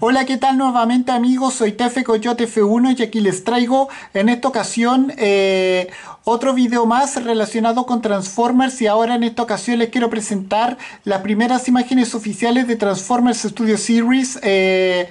Hola, ¿qué tal nuevamente amigos? Soy Tefe Coyote F1 y aquí les traigo en esta ocasión eh, otro video más relacionado con Transformers y ahora en esta ocasión les quiero presentar las primeras imágenes oficiales de Transformers Studio Series eh,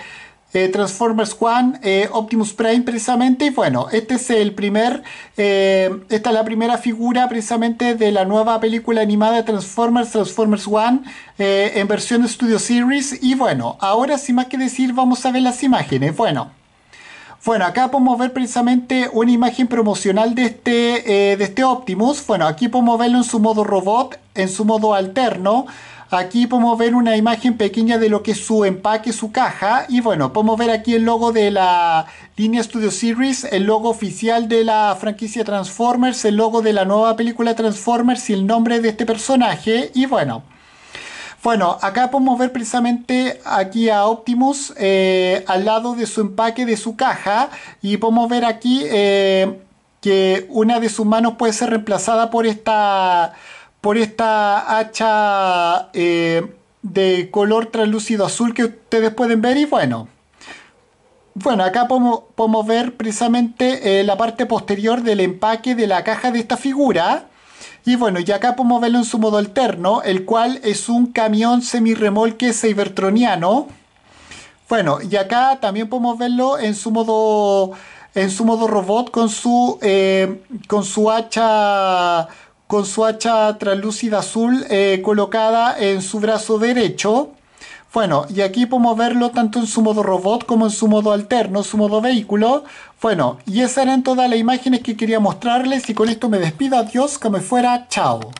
eh, Transformers One, eh, Optimus Prime precisamente. Y bueno, este es el primer, eh, esta es la primera figura precisamente de la nueva película animada Transformers, Transformers One, en versión Studio Series. Y bueno, ahora sin más que decir, vamos a ver las imágenes. Bueno. Bueno, acá podemos ver precisamente una imagen promocional de este, de este Optimus. Bueno, aquí podemos verlo en su modo robot, en su modo alterno. Aquí podemos ver una imagen pequeña de lo que es su empaque, su caja. Y bueno, podemos ver aquí el logo de la línea Studio Series, el logo oficial de la franquicia Transformers, el logo de la nueva película Transformers y el nombre de este personaje. Y bueno. Bueno, acá podemos ver precisamente aquí a Optimus eh, al lado de su empaque de su caja y podemos ver aquí eh, que una de sus manos puede ser reemplazada por esta por esta hacha eh, de color translúcido azul que ustedes pueden ver y bueno. Bueno, acá podemos, ver precisamente eh, la parte posterior del empaque de la caja de esta figura. Y bueno, y acá podemos verlo en su modo alterno, el cual es un camión semirremolque cybertroniano. Bueno, y acá también podemos verlo en su modo, en su modo robot con su, eh, con su hacha con su hacha translúcida azul eh, colocada en su brazo derecho. Bueno, y aquí podemos verlo tanto en su modo robot como en su modo alterno, su modo vehículo. Bueno, y esas eran todas las imágenes que quería mostrarles y con esto me despido, adiós, que me fuera, chao.